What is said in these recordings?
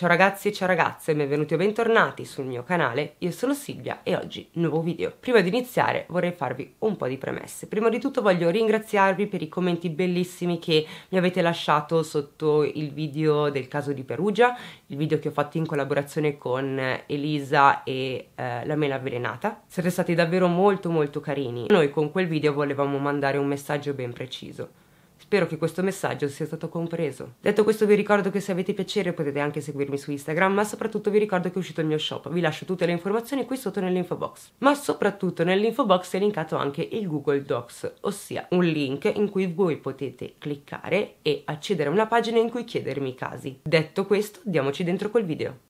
Ciao ragazzi e ciao ragazze, benvenuti o bentornati sul mio canale, io sono Silvia e oggi nuovo video. Prima di iniziare vorrei farvi un po' di premesse. Prima di tutto voglio ringraziarvi per i commenti bellissimi che mi avete lasciato sotto il video del caso di Perugia, il video che ho fatto in collaborazione con Elisa e eh, la mela avvelenata. Siete stati davvero molto molto carini. Noi con quel video volevamo mandare un messaggio ben preciso Spero che questo messaggio sia stato compreso. Detto questo vi ricordo che se avete piacere potete anche seguirmi su Instagram, ma soprattutto vi ricordo che è uscito il mio shop. Vi lascio tutte le informazioni qui sotto nell'info box. Ma soprattutto nell'info box è linkato anche il Google Docs, ossia un link in cui voi potete cliccare e accedere a una pagina in cui chiedermi i casi. Detto questo, diamoci dentro col video.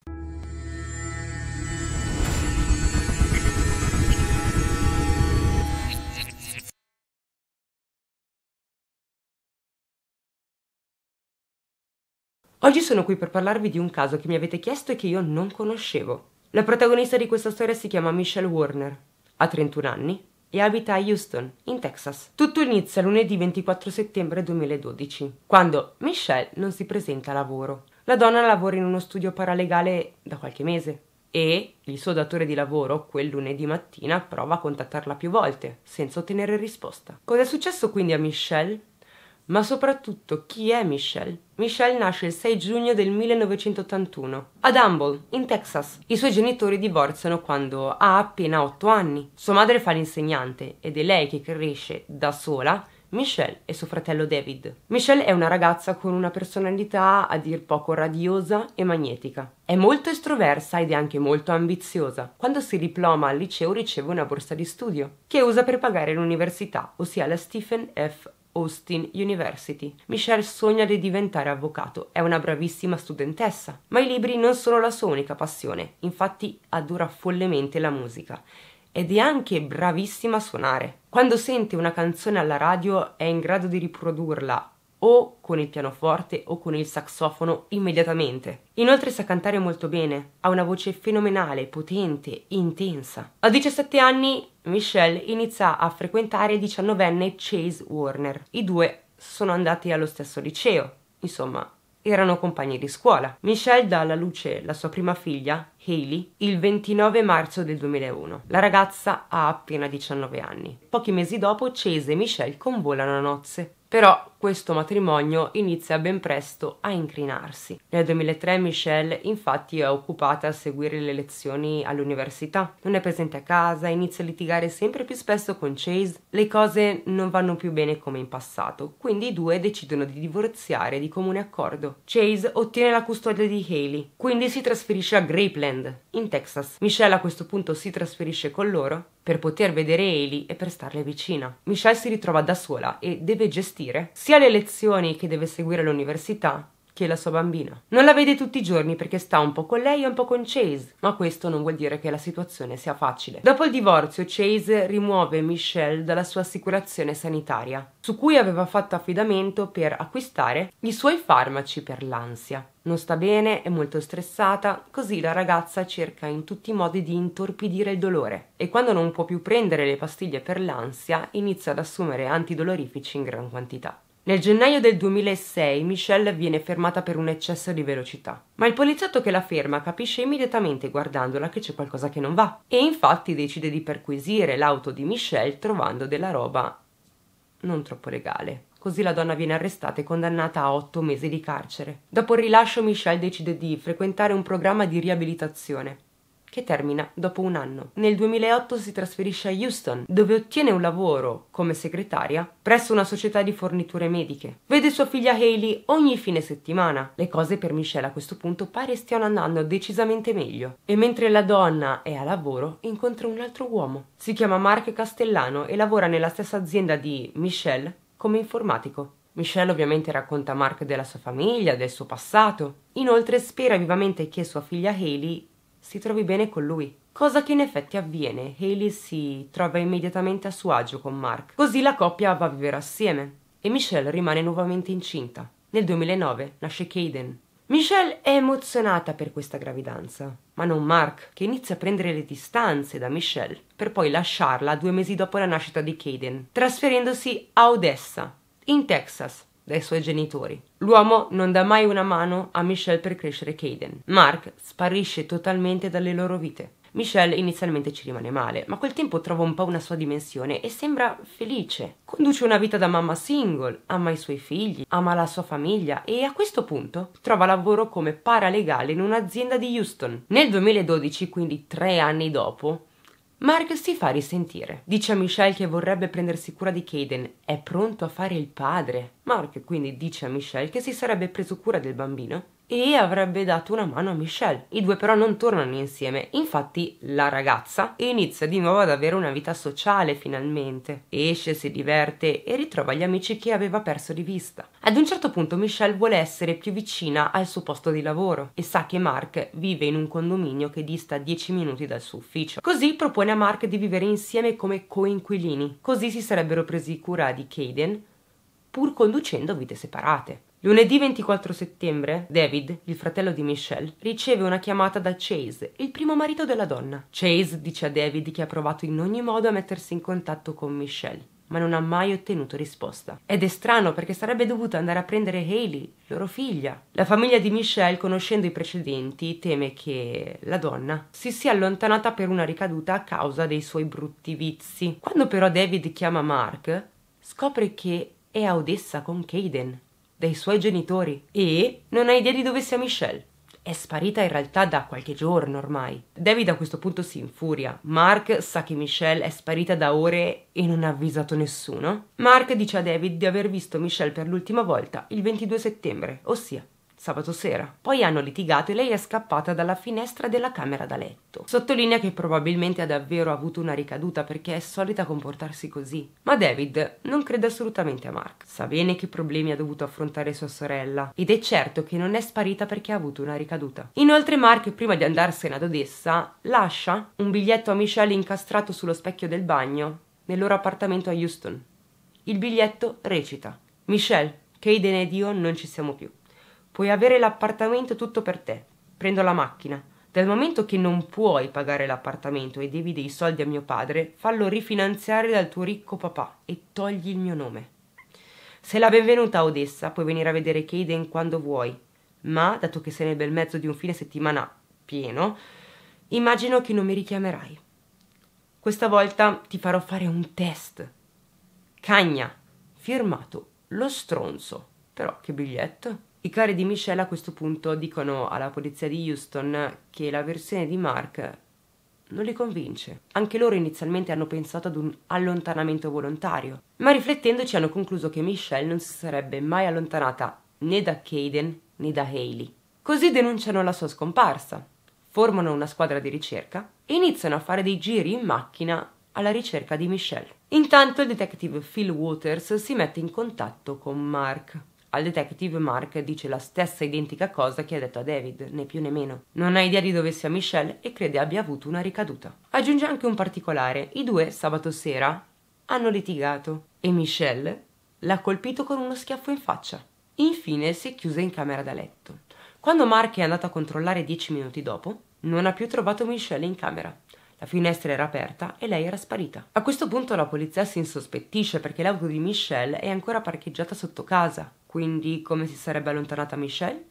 Oggi sono qui per parlarvi di un caso che mi avete chiesto e che io non conoscevo. La protagonista di questa storia si chiama Michelle Warner, ha 31 anni e abita a Houston, in Texas. Tutto inizia lunedì 24 settembre 2012, quando Michelle non si presenta a lavoro. La donna lavora in uno studio paralegale da qualche mese e il suo datore di lavoro quel lunedì mattina prova a contattarla più volte, senza ottenere risposta. Cos'è successo quindi a Michelle? ma soprattutto chi è Michelle. Michelle nasce il 6 giugno del 1981 ad Humble, in Texas. I suoi genitori divorziano quando ha appena 8 anni. Sua madre fa l'insegnante ed è lei che cresce da sola Michelle e suo fratello David. Michelle è una ragazza con una personalità a dir poco radiosa e magnetica. È molto estroversa ed è anche molto ambiziosa. Quando si diploma al liceo riceve una borsa di studio che usa per pagare l'università, ossia la Stephen F. Austin University. Michelle sogna di diventare avvocato, è una bravissima studentessa, ma i libri non sono la sua unica passione, infatti adora follemente la musica ed è anche bravissima a suonare. Quando sente una canzone alla radio è in grado di riprodurla o con il pianoforte o con il saxofono immediatamente. Inoltre sa cantare molto bene, ha una voce fenomenale, potente, intensa. A 17 anni Michelle inizia a frequentare il 19enne Chase Warner. I due sono andati allo stesso liceo, insomma, erano compagni di scuola. Michelle dà alla luce la sua prima figlia, Hayley, il 29 marzo del 2001. La ragazza ha appena 19 anni. Pochi mesi dopo Chase e Michelle convolano a nozze. Però questo matrimonio inizia ben presto a incrinarsi. Nel 2003 Michelle infatti è occupata a seguire le lezioni all'università, non è presente a casa, inizia a litigare sempre più spesso con Chase, le cose non vanno più bene come in passato, quindi i due decidono di divorziare di comune accordo. Chase ottiene la custodia di Haley, quindi si trasferisce a Grapeland, in Texas. Michelle a questo punto si trasferisce con loro per poter vedere Haley e per starle vicina. Michelle si ritrova da sola e deve gestire sia sia le lezioni che deve seguire all'università che la sua bambina. Non la vede tutti i giorni perché sta un po' con lei e un po' con Chase, ma questo non vuol dire che la situazione sia facile. Dopo il divorzio, Chase rimuove Michelle dalla sua assicurazione sanitaria, su cui aveva fatto affidamento per acquistare i suoi farmaci per l'ansia. Non sta bene, è molto stressata, così la ragazza cerca in tutti i modi di intorpidire il dolore e quando non può più prendere le pastiglie per l'ansia inizia ad assumere antidolorifici in gran quantità. Nel gennaio del 2006 Michelle viene fermata per un eccesso di velocità, ma il poliziotto che la ferma capisce immediatamente guardandola che c'è qualcosa che non va e infatti decide di perquisire l'auto di Michelle trovando della roba non troppo legale. Così la donna viene arrestata e condannata a otto mesi di carcere. Dopo il rilascio Michelle decide di frequentare un programma di riabilitazione che termina dopo un anno. Nel 2008 si trasferisce a Houston, dove ottiene un lavoro come segretaria presso una società di forniture mediche. Vede sua figlia Hayley ogni fine settimana. Le cose per Michelle a questo punto pare stiano andando decisamente meglio. E mentre la donna è a lavoro, incontra un altro uomo. Si chiama Mark Castellano e lavora nella stessa azienda di Michelle come informatico. Michelle ovviamente racconta a Mark della sua famiglia, del suo passato. Inoltre spera vivamente che sua figlia Haley si trovi bene con lui. Cosa che in effetti avviene, Hayley si trova immediatamente a suo agio con Mark. Così la coppia va a vivere assieme e Michelle rimane nuovamente incinta. Nel 2009 nasce Caden. Michelle è emozionata per questa gravidanza, ma non Mark, che inizia a prendere le distanze da Michelle per poi lasciarla due mesi dopo la nascita di Caden, trasferendosi a Odessa, in Texas, dai suoi genitori. L'uomo non dà mai una mano a Michelle per crescere Caden. Mark sparisce totalmente dalle loro vite. Michelle inizialmente ci rimane male, ma col tempo trova un po' una sua dimensione e sembra felice. Conduce una vita da mamma single, ama i suoi figli, ama la sua famiglia e a questo punto trova lavoro come paralegale in un'azienda di Houston. Nel 2012, quindi tre anni dopo, Mark si fa risentire. Dice a Michelle che vorrebbe prendersi cura di Caden. È pronto a fare il padre. Mark quindi dice a Michelle che si sarebbe preso cura del bambino e avrebbe dato una mano a Michelle. I due però non tornano insieme, infatti la ragazza inizia di nuovo ad avere una vita sociale finalmente. Esce, si diverte e ritrova gli amici che aveva perso di vista. Ad un certo punto Michelle vuole essere più vicina al suo posto di lavoro e sa che Mark vive in un condominio che dista 10 minuti dal suo ufficio. Così propone a Mark di vivere insieme come coinquilini, così si sarebbero presi cura di Caden pur conducendo vite separate. Lunedì 24 settembre, David, il fratello di Michelle, riceve una chiamata da Chase, il primo marito della donna. Chase dice a David che ha provato in ogni modo a mettersi in contatto con Michelle, ma non ha mai ottenuto risposta. Ed è strano perché sarebbe dovuto andare a prendere Hayley, loro figlia. La famiglia di Michelle, conoscendo i precedenti, teme che la donna si sia allontanata per una ricaduta a causa dei suoi brutti vizi. Quando però David chiama Mark, scopre che è a Odessa con Caden dai suoi genitori e non ha idea di dove sia Michelle. È sparita in realtà da qualche giorno ormai. David a questo punto si infuria. Mark sa che Michelle è sparita da ore e non ha avvisato nessuno. Mark dice a David di aver visto Michelle per l'ultima volta il 22 settembre, ossia sabato sera. Poi hanno litigato e lei è scappata dalla finestra della camera da letto. Sottolinea che probabilmente ha davvero avuto una ricaduta perché è solita comportarsi così. Ma David non crede assolutamente a Mark. Sa bene che problemi ha dovuto affrontare sua sorella ed è certo che non è sparita perché ha avuto una ricaduta. Inoltre Mark, prima di andarsene ad Odessa, lascia un biglietto a Michelle incastrato sullo specchio del bagno nel loro appartamento a Houston. Il biglietto recita Michelle, che idea io non ci siamo più. Puoi avere l'appartamento tutto per te. Prendo la macchina. Dal momento che non puoi pagare l'appartamento e devi dei soldi a mio padre, fallo rifinanziare dal tuo ricco papà e togli il mio nome. Sei la benvenuta a Odessa, puoi venire a vedere Caden quando vuoi. Ma, dato che sei nel bel mezzo di un fine settimana pieno, immagino che non mi richiamerai. Questa volta ti farò fare un test. Cagna, firmato lo stronzo. Però che biglietto. I cari di Michelle a questo punto dicono alla polizia di Houston che la versione di Mark non li convince. Anche loro inizialmente hanno pensato ad un allontanamento volontario, ma riflettendoci hanno concluso che Michelle non si sarebbe mai allontanata né da Caden né da Haley. Così denunciano la sua scomparsa, formano una squadra di ricerca e iniziano a fare dei giri in macchina alla ricerca di Michelle. Intanto il detective Phil Waters si mette in contatto con Mark al detective Mark dice la stessa identica cosa che ha detto a David, né più né meno. Non ha idea di dove sia Michelle e crede abbia avuto una ricaduta. Aggiunge anche un particolare. I due, sabato sera, hanno litigato e Michelle l'ha colpito con uno schiaffo in faccia. Infine si è chiusa in camera da letto. Quando Mark è andato a controllare dieci minuti dopo, non ha più trovato Michelle in camera. La finestra era aperta e lei era sparita. A questo punto la polizia si insospettisce perché l'auto di Michelle è ancora parcheggiata sotto casa. Quindi come si sarebbe allontanata Michelle?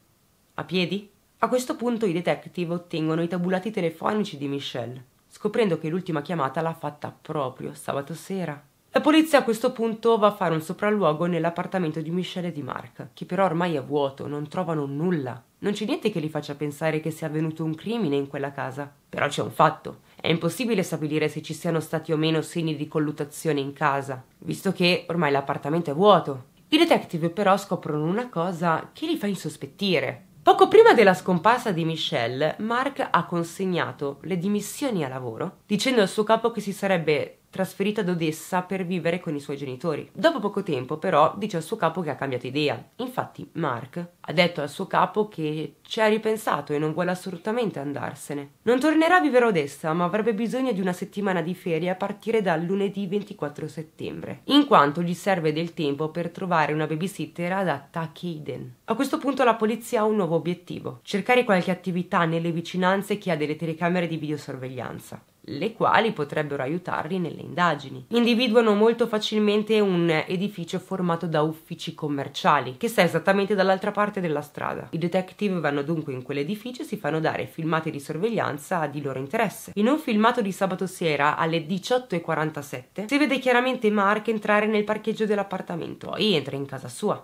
A piedi? A questo punto i detective ottengono i tabulati telefonici di Michelle, scoprendo che l'ultima chiamata l'ha fatta proprio sabato sera. La polizia a questo punto va a fare un sopralluogo nell'appartamento di Michelle e di Mark, che però ormai è vuoto, non trovano nulla. Non c'è niente che li faccia pensare che sia avvenuto un crimine in quella casa. Però c'è un fatto. È impossibile stabilire se ci siano stati o meno segni di colluttazione in casa, visto che ormai l'appartamento è vuoto. I detective però scoprono una cosa che li fa insospettire. Poco prima della scomparsa di Michelle, Mark ha consegnato le dimissioni a lavoro, dicendo al suo capo che si sarebbe trasferita ad Odessa per vivere con i suoi genitori. Dopo poco tempo però dice al suo capo che ha cambiato idea. Infatti Mark ha detto al suo capo che ci ha ripensato e non vuole assolutamente andarsene. Non tornerà a vivere a Odessa ma avrebbe bisogno di una settimana di ferie a partire dal lunedì 24 settembre, in quanto gli serve del tempo per trovare una babysitter adatta a Caden. A questo punto la polizia ha un nuovo obiettivo, cercare qualche attività nelle vicinanze che ha delle telecamere di videosorveglianza le quali potrebbero aiutarli nelle indagini. Individuano molto facilmente un edificio formato da uffici commerciali, che sta esattamente dall'altra parte della strada. I detective vanno dunque in quell'edificio e si fanno dare filmati di sorveglianza di loro interesse. In un filmato di sabato sera alle 18.47 si vede chiaramente Mark entrare nel parcheggio dell'appartamento, poi entra in casa sua.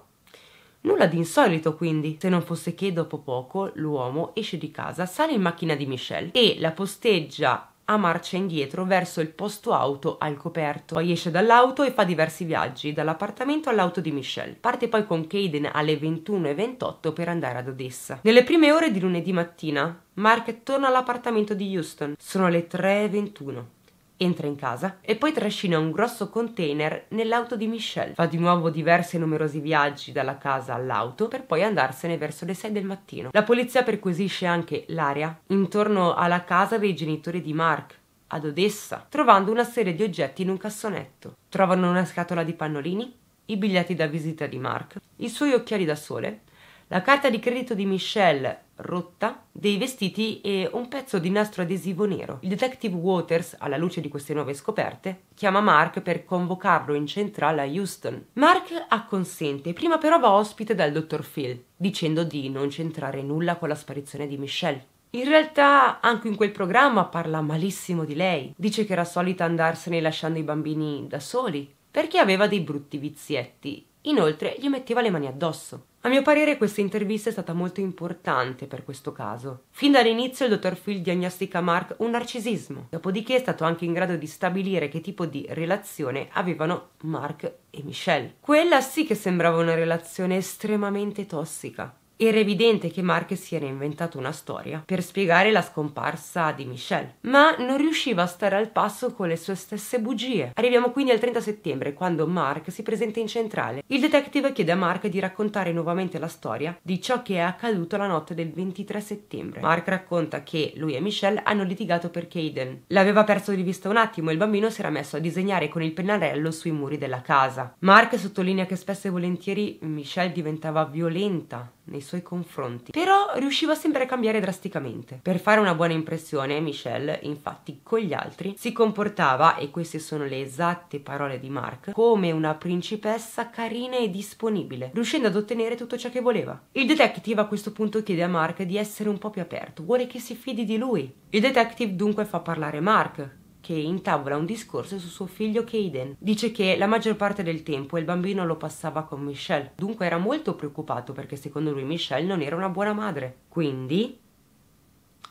Nulla di insolito quindi, se non fosse che dopo poco l'uomo esce di casa, sale in macchina di Michelle e la posteggia a marcia indietro verso il posto auto al coperto. Poi esce dall'auto e fa diversi viaggi, dall'appartamento all'auto di Michelle. Parte poi con Caden alle 21.28 per andare ad Odessa. Nelle prime ore di lunedì mattina, Mark torna all'appartamento di Houston. Sono le 3.21 entra in casa e poi trascina un grosso container nell'auto di Michelle. Fa di nuovo diversi e numerosi viaggi dalla casa all'auto per poi andarsene verso le 6 del mattino. La polizia perquisisce anche l'area intorno alla casa dei genitori di Mark ad Odessa, trovando una serie di oggetti in un cassonetto. Trovano una scatola di pannolini, i biglietti da visita di Mark, i suoi occhiali da sole la carta di credito di Michelle rotta, dei vestiti e un pezzo di nastro adesivo nero. Il detective Waters, alla luce di queste nuove scoperte, chiama Mark per convocarlo in centrale a Houston. Mark acconsente, prima però va ospite dal dottor Phil, dicendo di non c'entrare nulla con la sparizione di Michelle. In realtà anche in quel programma parla malissimo di lei, dice che era solita andarsene lasciando i bambini da soli, perché aveva dei brutti vizietti. Inoltre gli metteva le mani addosso. A mio parere questa intervista è stata molto importante per questo caso. Fin dall'inizio il dottor Phil diagnostica Mark un narcisismo, dopodiché è stato anche in grado di stabilire che tipo di relazione avevano Mark e Michelle. Quella sì che sembrava una relazione estremamente tossica. Era evidente che Marquez si era inventato una storia per spiegare la scomparsa di Michelle, ma non riusciva a stare al passo con le sue stesse bugie. Arriviamo quindi al 30 settembre, quando Mark si presenta in centrale. Il detective chiede a Mark di raccontare nuovamente la storia di ciò che è accaduto la notte del 23 settembre. Mark racconta che lui e Michelle hanno litigato per Caden. L'aveva perso di vista un attimo e il bambino si era messo a disegnare con il pennarello sui muri della casa. Mark sottolinea che spesso e volentieri Michelle diventava violenta nei suoi confronti. Però riusciva sempre a cambiare drasticamente. Per fare una buona impressione, Michelle, infatti, con gli altri si comportava, e queste sono le esatte parole di Mark, come una principessa carina e disponibile, riuscendo ad ottenere tutto ciò che voleva. Il detective a questo punto chiede a Mark di essere un po' più aperto, vuole che si fidi di lui. Il detective dunque fa parlare Mark, che intavola un discorso su suo figlio Caden. Dice che la maggior parte del tempo il bambino lo passava con Michelle, dunque era molto preoccupato perché secondo lui Michelle non era una buona madre. Quindi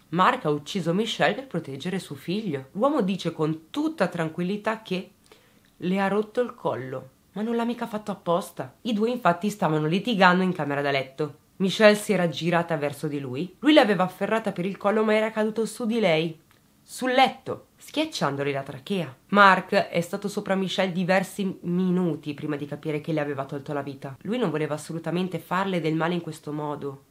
Mark ha ucciso Michelle per proteggere suo figlio. L'uomo dice con tutta tranquillità che le ha rotto il collo, ma non l'ha mica fatto apposta. I due infatti stavano litigando in camera da letto. Michelle si era girata verso di lui. Lui l'aveva afferrata per il collo ma era caduto su di lei sul letto, schiacciandogli la trachea. Mark è stato sopra Michelle diversi minuti prima di capire che le aveva tolto la vita. Lui non voleva assolutamente farle del male in questo modo.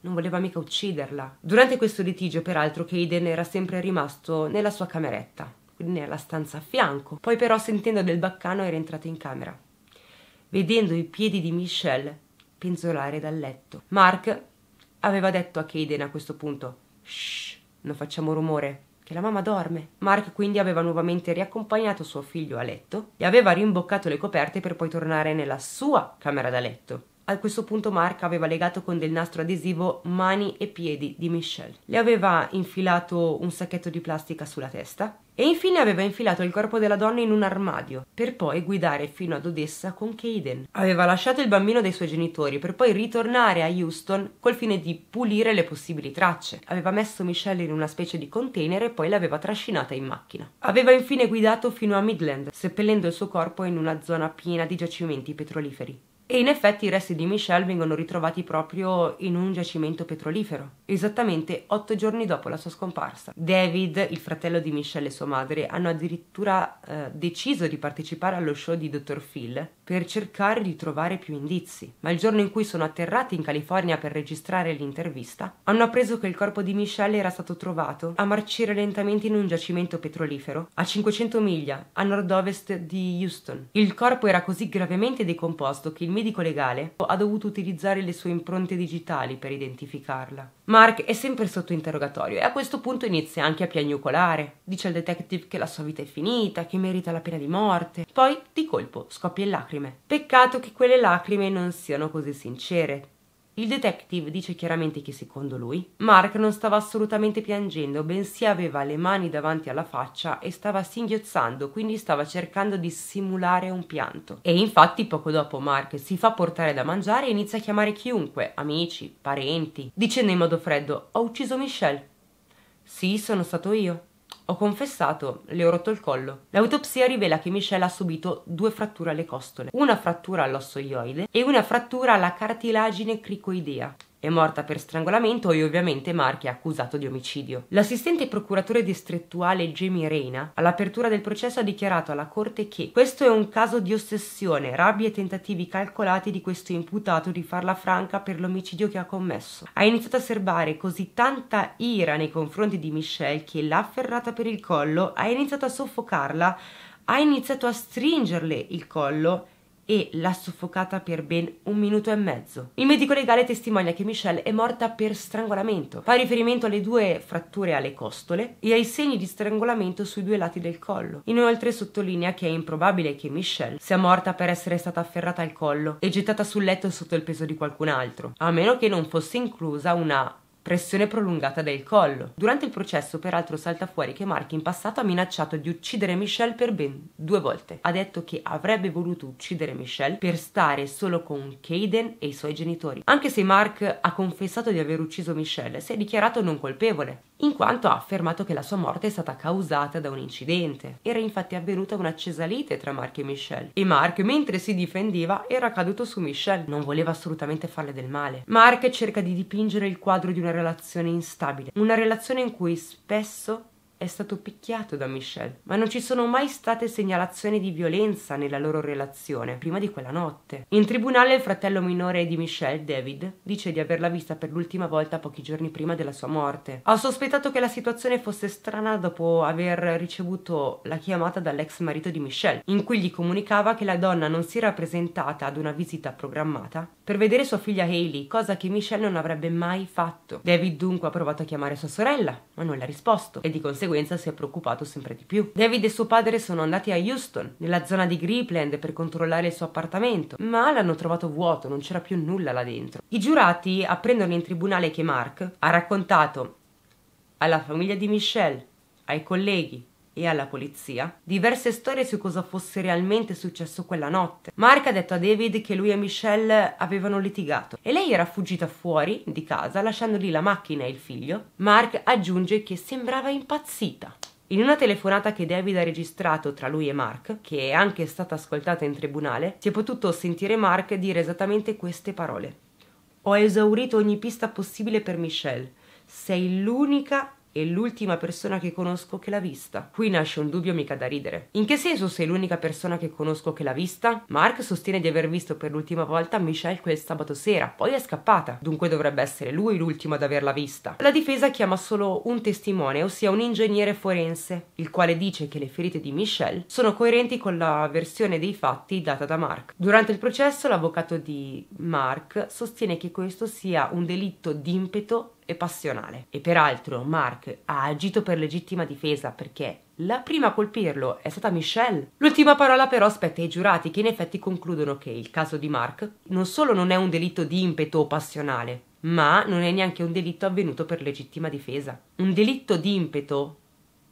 Non voleva mica ucciderla. Durante questo litigio, peraltro, Caden era sempre rimasto nella sua cameretta, quindi nella stanza a fianco. Poi però, sentendo del baccano, era entrato in camera. Vedendo i piedi di Michelle penzolare dal letto. Mark aveva detto a Caden a questo punto: Shh, non facciamo rumore che la mamma dorme. Mark quindi aveva nuovamente riaccompagnato suo figlio a letto, e aveva rimboccato le coperte per poi tornare nella sua camera da letto. A questo punto Mark aveva legato con del nastro adesivo mani e piedi di Michelle. Le aveva infilato un sacchetto di plastica sulla testa e infine aveva infilato il corpo della donna in un armadio per poi guidare fino ad Odessa con Caden. Aveva lasciato il bambino dai suoi genitori per poi ritornare a Houston col fine di pulire le possibili tracce. Aveva messo Michelle in una specie di container e poi l'aveva trascinata in macchina. Aveva infine guidato fino a Midland, seppellendo il suo corpo in una zona piena di giacimenti petroliferi. E in effetti i resti di Michelle vengono ritrovati proprio in un giacimento petrolifero, esattamente otto giorni dopo la sua scomparsa. David, il fratello di Michelle e sua madre, hanno addirittura eh, deciso di partecipare allo show di Dr. Phil per cercare di trovare più indizi, ma il giorno in cui sono atterrati in California per registrare l'intervista, hanno appreso che il corpo di Michelle era stato trovato a marcire lentamente in un giacimento petrolifero a 500 miglia a nord-ovest di Houston. Il corpo era così gravemente decomposto che il medico legale ha dovuto utilizzare le sue impronte digitali per identificarla. Mark è sempre sotto interrogatorio e a questo punto inizia anche a piagnucolare. Dice al detective che la sua vita è finita, che merita la pena di morte. Poi, di colpo, scoppia in lacrime. Peccato che quelle lacrime non siano così sincere il detective dice chiaramente che secondo lui Mark non stava assolutamente piangendo, bensì aveva le mani davanti alla faccia e stava singhiozzando, quindi stava cercando di simulare un pianto. E infatti poco dopo Mark si fa portare da mangiare e inizia a chiamare chiunque, amici, parenti, dicendo in modo freddo: Ho ucciso Michelle. Sì, sono stato io. Ho confessato, le ho rotto il collo. L'autopsia rivela che Michelle ha subito due fratture alle costole, una frattura all'osso ioide e una frattura alla cartilagine cricoidea è morta per strangolamento e ovviamente Mark è accusato di omicidio. L'assistente procuratore distrettuale Jamie Reina all'apertura del processo ha dichiarato alla corte che questo è un caso di ossessione, rabbia e tentativi calcolati di questo imputato di farla franca per l'omicidio che ha commesso. Ha iniziato a serbare così tanta ira nei confronti di Michelle che l'ha afferrata per il collo, ha iniziato a soffocarla, ha iniziato a stringerle il collo e l'ha soffocata per ben un minuto e mezzo. Il medico legale testimonia che Michelle è morta per strangolamento. Fa riferimento alle due fratture alle costole e ai segni di strangolamento sui due lati del collo. Inoltre sottolinea che è improbabile che Michelle sia morta per essere stata afferrata al collo e gettata sul letto sotto il peso di qualcun altro, a meno che non fosse inclusa una pressione prolungata del collo. Durante il processo peraltro salta fuori che Mark in passato ha minacciato di uccidere Michelle per ben due volte. Ha detto che avrebbe voluto uccidere Michelle per stare solo con Caden e i suoi genitori. Anche se Mark ha confessato di aver ucciso Michelle, si è dichiarato non colpevole in quanto ha affermato che la sua morte è stata causata da un incidente. Era infatti avvenuta una cesalite tra Mark e Michelle e Mark, mentre si difendeva, era caduto su Michelle. Non voleva assolutamente farle del male. Mark cerca di dipingere il quadro di una relazione instabile, una relazione in cui spesso è stato picchiato da Michelle, ma non ci sono mai state segnalazioni di violenza nella loro relazione prima di quella notte. In tribunale il fratello minore di Michelle, David, dice di averla vista per l'ultima volta pochi giorni prima della sua morte. Ho sospettato che la situazione fosse strana dopo aver ricevuto la chiamata dall'ex marito di Michelle, in cui gli comunicava che la donna non si era presentata ad una visita programmata per vedere sua figlia Hailey, cosa che Michelle non avrebbe mai fatto. David dunque ha provato a chiamare sua sorella, ma non le ha risposto e di conseguenza conseguenza si è preoccupato sempre di più. David e suo padre sono andati a Houston, nella zona di Gripland, per controllare il suo appartamento, ma l'hanno trovato vuoto, non c'era più nulla là dentro. I giurati apprendono in tribunale che Mark ha raccontato alla famiglia di Michelle, ai colleghi, e alla polizia diverse storie su cosa fosse realmente successo quella notte. Mark ha detto a David che lui e Michelle avevano litigato e lei era fuggita fuori di casa lasciando lì la macchina e il figlio. Mark aggiunge che sembrava impazzita. In una telefonata che David ha registrato tra lui e Mark, che è anche stata ascoltata in tribunale, si è potuto sentire Mark dire esattamente queste parole. Ho esaurito ogni pista possibile per Michelle. Sei l'unica e l'ultima persona che conosco che l'ha vista. Qui nasce un dubbio mica da ridere. In che senso sei l'unica persona che conosco che l'ha vista? Mark sostiene di aver visto per l'ultima volta Michelle quel sabato sera, poi è scappata, dunque dovrebbe essere lui l'ultimo ad averla vista. La difesa chiama solo un testimone, ossia un ingegnere forense, il quale dice che le ferite di Michelle sono coerenti con la versione dei fatti data da Mark. Durante il processo l'avvocato di Mark sostiene che questo sia un delitto d'impeto e passionale. E peraltro Mark ha agito per legittima difesa perché la prima a colpirlo è stata Michelle. L'ultima parola però spetta ai giurati che in effetti concludono che il caso di Mark non solo non è un delitto di impeto o passionale, ma non è neanche un delitto avvenuto per legittima difesa. Un delitto di impeto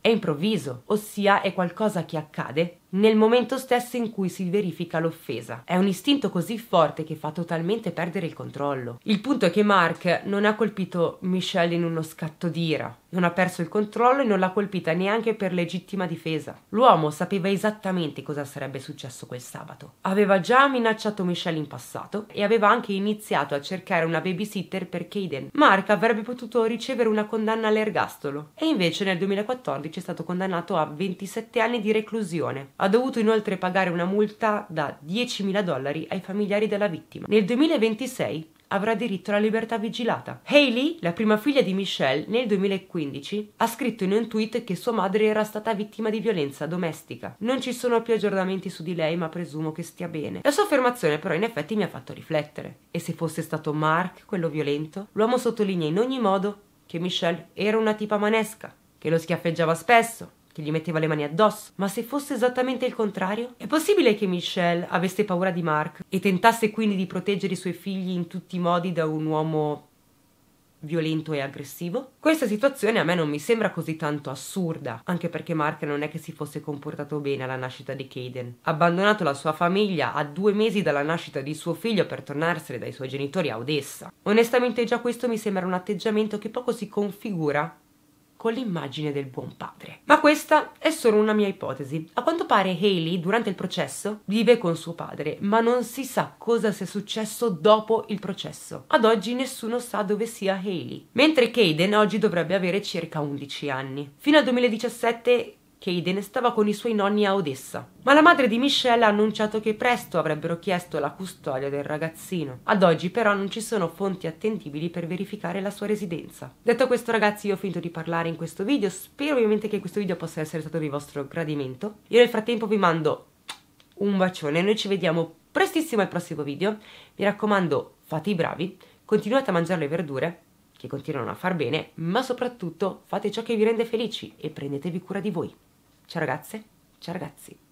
è improvviso, ossia è qualcosa che accade nel momento stesso in cui si verifica l'offesa. È un istinto così forte che fa totalmente perdere il controllo. Il punto è che Mark non ha colpito Michelle in uno scatto d'ira, non ha perso il controllo e non l'ha colpita neanche per legittima difesa. L'uomo sapeva esattamente cosa sarebbe successo quel sabato. Aveva già minacciato Michelle in passato e aveva anche iniziato a cercare una babysitter per Caden. Mark avrebbe potuto ricevere una condanna all'ergastolo e invece nel 2014 è stato condannato a 27 anni di reclusione ha dovuto inoltre pagare una multa da 10.000 dollari ai familiari della vittima. Nel 2026 avrà diritto alla libertà vigilata. Hayley, la prima figlia di Michelle, nel 2015 ha scritto in un tweet che sua madre era stata vittima di violenza domestica. Non ci sono più aggiornamenti su di lei, ma presumo che stia bene. La sua affermazione però in effetti mi ha fatto riflettere. E se fosse stato Mark, quello violento, l'uomo sottolinea in ogni modo che Michelle era una tipa manesca, che lo schiaffeggiava spesso, che gli metteva le mani addosso. Ma se fosse esattamente il contrario? È possibile che Michelle avesse paura di Mark e tentasse quindi di proteggere i suoi figli in tutti i modi da un uomo violento e aggressivo? Questa situazione a me non mi sembra così tanto assurda, anche perché Mark non è che si fosse comportato bene alla nascita di Caden. Abbandonato la sua famiglia a due mesi dalla nascita di suo figlio per tornarsene dai suoi genitori a Odessa. Onestamente già questo mi sembra un atteggiamento che poco si configura con l'immagine del buon padre. Ma questa è solo una mia ipotesi. A quanto pare Haley, durante il processo, vive con suo padre, ma non si sa cosa sia successo dopo il processo. Ad oggi nessuno sa dove sia Haley, mentre Caden oggi dovrebbe avere circa 11 anni. Fino al 2017 che Aiden stava con i suoi nonni a Odessa. Ma la madre di Michelle ha annunciato che presto avrebbero chiesto la custodia del ragazzino. Ad oggi però non ci sono fonti attendibili per verificare la sua residenza. Detto questo ragazzi io ho finito di parlare in questo video, spero ovviamente che questo video possa essere stato di vostro gradimento. Io nel frattempo vi mando un bacione, noi ci vediamo prestissimo al prossimo video. Mi raccomando, fate i bravi, continuate a mangiare le verdure che continuano a far bene, ma soprattutto fate ciò che vi rende felici e prendetevi cura di voi. Ciao ragazze, ciao ragazzi.